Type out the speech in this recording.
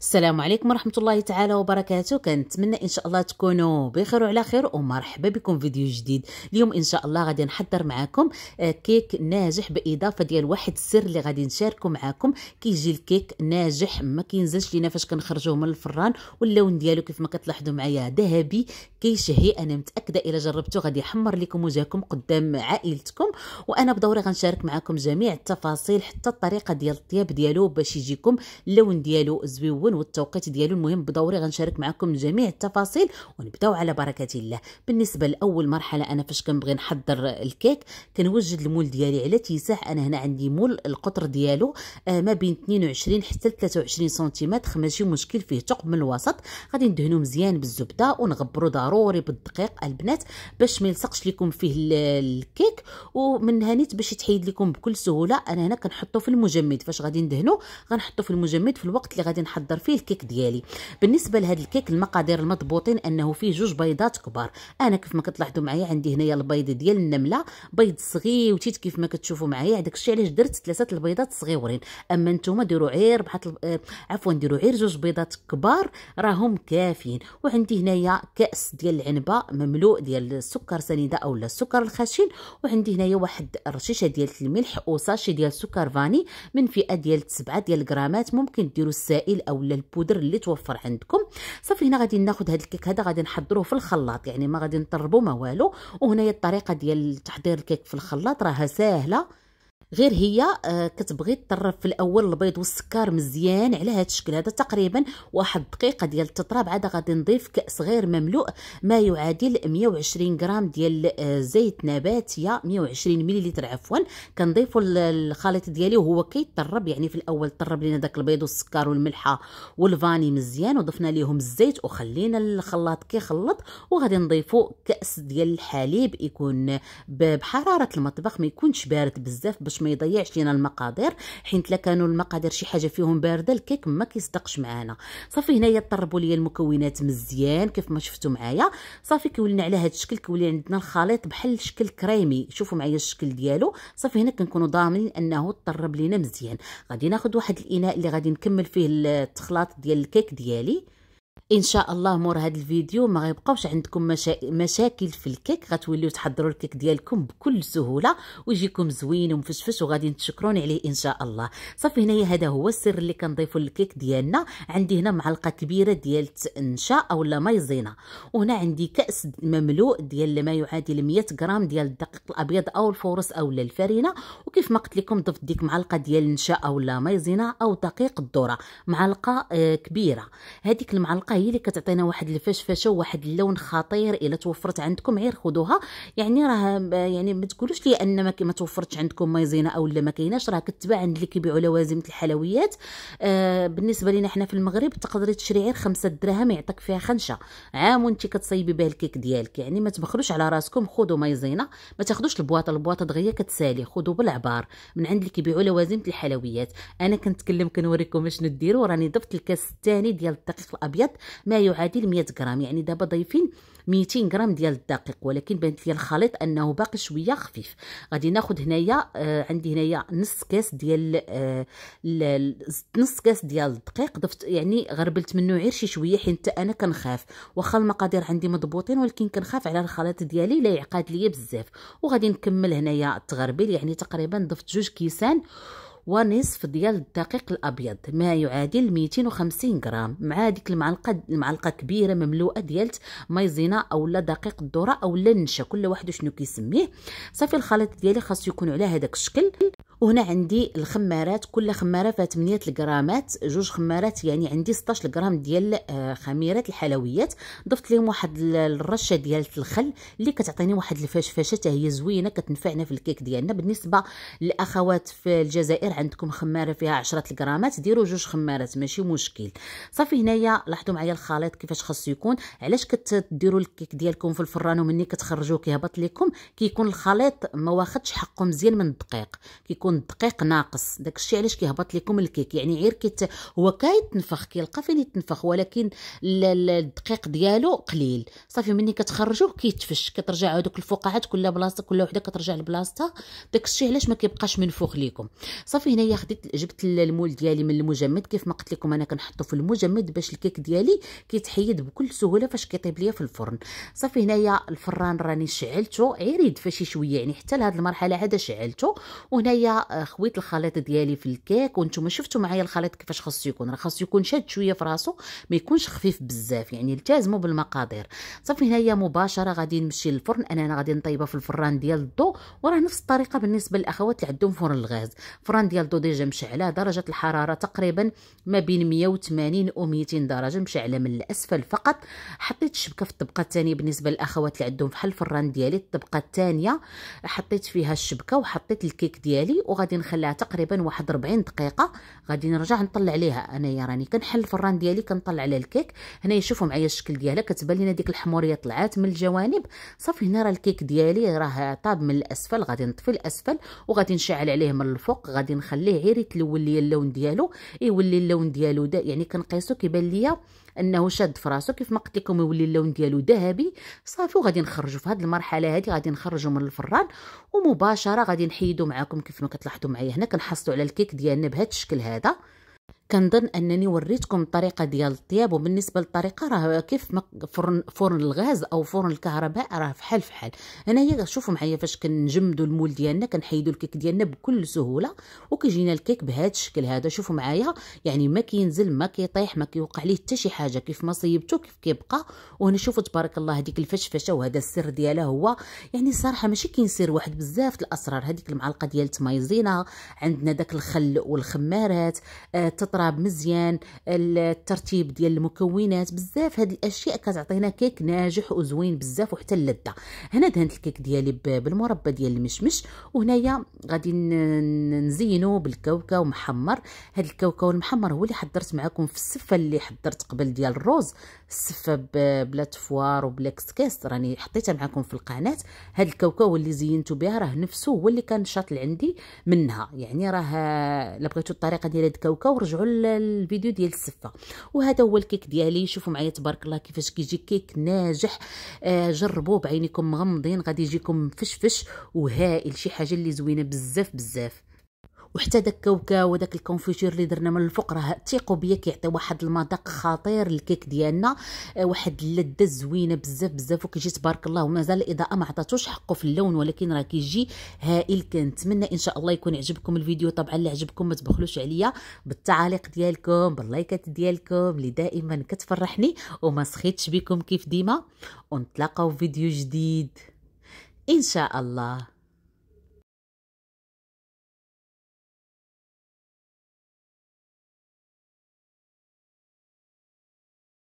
السلام عليكم ورحمه الله تعالى وبركاته كنتمنى ان شاء الله تكونوا بخير وعلى خير ومرحبا بكم فيديو جديد اليوم ان شاء الله غادي نحضر معكم آه، كيك ناجح باضافه ديال واحد السر اللي غادي نشاركه معكم كيجي الكيك ناجح ما كينزلش لينا فاش كنخرجوه من الفران واللون ديالو كيف ما كتلاحظوا معايا ذهبي كيشهي انا متاكده الا جربتو غادي يحمر لكم وجهكم قدام عائلتكم وانا بدوري غنشارك معكم جميع التفاصيل حتى الطريقه ديال الطياب ديالو باش يجيكم اللون ديالو زويون الاول والتوقيت ديالو المهم بضروري غنشارك معكم جميع التفاصيل ونبداو على بركه الله بالنسبه لاول مرحله انا فاش كنبغي نحضر الكيك كنوجد المول ديالي على تيساح انا هنا عندي مول القطر ديالو آه ما بين 22 حتى 23 سنتيمتر ماشي مشكل فيه ثقب من الوسط غادي ندهنو مزيان بالزبده ونغبرو ضروري بالدقيق البنات باش ما يلصقش لكم فيه الكيك ومن هانيت باش يتحيد لكم بكل سهوله انا هنا كنحطو في المجمد فاش غادي ندهنو غنحطو في المجمد في الوقت اللي غادي نحضر نحضر فيه الكيك ديالي بالنسبه لهذا الكيك المقادير المضبوطين انه فيه جوج بيضات كبار انا كيف ما كتلاحظوا معايا عندي هنايا البيض ديال النمله بيض صغير وتيت كيف ما كتشوفوا معايا داك الشيء علاش درت ثلاثه البيضات صغيورين اما نتوما ديروا عير بحال آه، عفوا ديروا عير جوج بيضات كبار راهم كافيين وعندي هنايا كاس ديال العنبه مملوء ديال السكر سنيده اولا السكر الخشن وعندي هنايا واحد رشيشه ديال الملح وساشي ديال سكر فاني من فئه ديال 7 ديال الغرامات ممكن ديروا السائل اولا ولا البودر اللي توفر عندكم صافي هنا غادي ناخذ هذا الكيك هذا غادي نحضروه في الخلاط يعني ما غادي نطربو ما والو وهنايا الطريقه ديال تحضير الكيك في الخلاط راها ساهله غير هي آه، كتبغي تطرب في الاول البيض والسكر مزيان على هذا الشكل هذا تقريبا واحد دقيقه ديال التطراب عاد غادي نضيف كاس غير مملوء ما يعادل 120 غرام ديال آه، زيت نباتيه 120 مليلتر عفوا كنضيفوا الخليط ديالي وهو كيطرب يعني في الاول طرب لينا داك البيض والسكر والملحه والفاني مزيان وضفنا ليهم الزيت وخلينا الخلاط كيخلط وغادي نضيفوا كاس ديال الحليب يكون بحراره المطبخ ما يكونش بارد بزاف باش باش ما يضيعش لينا المقادير حيت لا كانوا المقادير شي حاجه فيهم بارده الكيك ما كيصدقش معانا صافي هنايا طربوا ليا المكونات مزيان كيف ما شفتوا معايا صافي كيولينا على هذا الشكل كيولي عندنا الخليط بحال شكل كريمي شوفوا معايا الشكل ديالو صافي هنا كنكونوا ضامنين انه طرب لينا مزيان غادي ناخذ واحد الاناء اللي غادي نكمل فيه التخلاط ديال الكيك ديالي ان شاء الله مور هذا الفيديو ما غيبقاوش عندكم مشا... مشاكل في الكيك غتوليو تحضروا الكيك ديالكم بكل سهوله ويجيكم زوين ومفشفش وغادي تشكروني عليه ان شاء الله صافي هنايا هذا هو السر اللي كنضيفوا للكيك ديالنا عندي هنا معلقه كبيره ديال النشا اولا مايزينا وهنا عندي كاس مملوء ديال ما يعادل 100 غرام ديال الدقيق الابيض او الفورس اولا الفرينه وكيف ما قلت لكم ضفت ديك معلقه ديال النشا اولا مايزينا او دقيق الذره معلقه آه، كبيره هذيك المعلقه هي اللي كتعطينا واحد الفشفشه وواحد اللون خطير الا توفرت عندكم غير خذوها يعني راه يعني ما تقولوش لي ان ما, توفرتش عندكم مايزينا او لا ما كايناش راه كتباع عند اللي كيبيعوا لوازمه الحلويات آه بالنسبه لينا حنا في المغرب تقدري تشري غير خمسة دراهم يعطيك فيها خنشه عام وانت كتصيبي بها الكيك ديالك يعني ما تبخلوش على راسكم خذوا مايزينا ما تاخذوش البواطه البواطه دغيا كتسالي خذوا بالعبار من عند اللي كيبيعوا لوازمه الحلويات انا كنتكلم كنوريكم شنو ديروا راني ضفت الكاس الثاني ديال الدقيق الابيض ما يعادل 100 غرام يعني دابا ضايفين 200 غرام ديال الدقيق ولكن بانت لي الخليط انه باقي شويه خفيف غادي ناخذ هنايا آه عندي هنايا نص كاس ديال آه نص كاس ديال الدقيق ضفت يعني غربلت منه غير شي شويه حيت انا كنخاف واخا المقادير عندي مضبوطين ولكن كنخاف على الخليط ديالي لا يعقد ليا بزاف وغادي نكمل هنايا التغربيل يعني تقريبا ضفت جوج كيسان ونصف ديال الدقيق الابيض ما يعادل 250 غرام مع ديك المعلقه المعلقه كبيره مملوءه ديال مايزينا اولا دقيق الذره اولا النشا كل واحد شنو كيسميه صافي الخليط ديالي خاصو يكون على هذاك الشكل وهنا عندي الخمارات كل خماره فيها 8 الغرامات جوج خمارات يعني عندي 16 غرام ديال آه، خميره الحلويات ضفت لهم واحد الرشه ديال الخل اللي كتعطيني واحد الفشفشه حتى هي زوينه كتنفعنا في الكيك ديالنا بالنسبه للاخوات في الجزائر عندكم خماره فيها 10 الغرامات ديروا جوج خمارات ماشي مشكل صافي هنايا لاحظوا معايا الخليط كيفاش خاصو يكون علاش كتديروا الكيك ديالكم في الفران ومني كتخرجوه كيهبط لكم كيكون الخليط ما واخدش حقه مزيان من الدقيق كيكون كيكون الدقيق ناقص داك الشيء علاش كيهبط لكم الكيك يعني عركه هو كيتنفخ كيلقى فين يتنفخ ولكن الدقيق ديالو قليل صافي ملي كتخرجوه كيتفش كترجع هذوك الفقاعات كل بلاصه كل وحده كترجع لبلاصتها داك الشيء علاش ما كيبقاش منفوخ لكم صافي هنايا خديت جبت المول ديالي من المجمد كيف ما قلت لكم انا كنحطو في المجمد باش الكيك ديالي كيتحيد بكل سهوله فاش كيطيب ليا في الفرن صافي هنايا الفران راني شعلته عريض فشي شويه يعني حتى لهاد المرحله هذا شعلته وهنايا خويت الخليط ديالي في الكيك وانتم شفتوا معايا الخليط كيفاش خاصو يكون راه خاصو يكون شاد شويه في راسو ما يكونش خفيف بزاف يعني التزموا بالمقادير صافي هنايا مباشره غادي نمشي للفرن انا, أنا غادي نطيبها في الفران ديال الضو وراه نفس الطريقه بالنسبه للاخوات اللي عندهم فرن الغاز فران ديال الضو ديجا مشعله درجه الحراره تقريبا ما بين 180 و 200 درجه مشعله من الاسفل فقط حطيت الشبكه في الطبقه الثانيه بالنسبه للاخوات اللي عندهم بحال الفران ديالي الطبقه الثانيه حطيت فيها الشبكه وحطيت الكيك ديالي وغادي نخليها تقريبا واحد 40 دقيقه غادي نرجع نطلع ليها انايا راني كنحل الفران ديالي كنطلع على الكيك هنايا شوفوا معايا الشكل ديالها كتبان لينا ديك الحموريه طلعات من الجوانب صافي هنا راه الكيك ديالي راه طاب من الاسفل غادي نطفي الاسفل وغادي نشعل عليه من الفوق غادي نخليه غير يتلون ليا اللون ديالو يولي اللون ديالو دا يعني كنقيسو كيبان ليا انه شاد فراسو كيف ما قلت لكم يولي اللون ديالو ذهبي صافي وغادي نخرجو في هذه المرحله هذه غادي نخرجو من الفران ومباشره غادي نحيدو معاكم كيف ما كيف معايا هنا كنحصلوا على الكيك ديالنا بهذا الشكل هذا كنظن انني وريتكم الطريقه ديال الطياب وبالنسبه للطريقه راه كيف فرن فرن الغاز او فرن الكهرباء راه فحال فحال هنايا شوفوا معايا فاش كنجمدوا المول ديالنا كنحيدوا الكيك ديالنا بكل سهوله وكيجينا الكيك بهذا الشكل هذا شوفوا معايا يعني ما كينزل ما كيطيح ما كيوقع ليه حتى شي حاجه كيف ما صيبته كيف كيبقى وهنا شوفوا تبارك الله هذيك الفشفشه وهذا السر ديالها هو يعني الصراحه ماشي كينسير واحد بزاف الاسرار هذيك المعلقه ديال التمايزينا عندنا داك الخل والخمارات آه التراب مزيان الترتيب ديال المكونات بزاف هاد الاشياء كتعطينا كيك ناجح وزوين بزاف وحتى اللذه هنا دهنت الكيك ديالي بالمربى ديال المشمش وهنايا غادي نزينو بالكاوكاو محمر هاد الكاوكاو المحمر هو اللي حضرت معكم في السفه اللي حضرت قبل ديال الروز السفه بلا تفوار وبلا كسكاس راني حطيتها معكم في القناه هاد الكاوكاو اللي زينتو بها راه نفسه هو اللي كان شاطل عندي منها يعني راه لبغيتو الطريقه ديال هاد الكاوكاو رجعوا الفيديو ديال السفه وهذا هو الكيك ديالي شوفوا معايا تبارك الله كيفاش كيجي كيك ناجح آه جربوه بعينكم مغمضين غادي يجيكم فشفش وهائل شي حاجه اللي زوينه بزاف بزاف وحتى داك كوكا وداك الكونفيتير اللي درنا من الفوق راه تيقو بيا كيعطي واحد المذاق خطير الكيك ديالنا آه، واحد اللذه زوينه بزاف بزاف وكيجي تبارك الله ومازال الاضاءه ما عطاتوش حقه في اللون ولكن راه كيجي هائل كنتمنى ان شاء الله يكون عجبكم الفيديو طبعا اللي عجبكم ما تبخلوش عليا بالتعاليق ديالكم باللايكات ديالكم اللي دائما كتفرحني وما سخيتش بكم كيف ديما ونتلاقاو في فيديو جديد ان شاء الله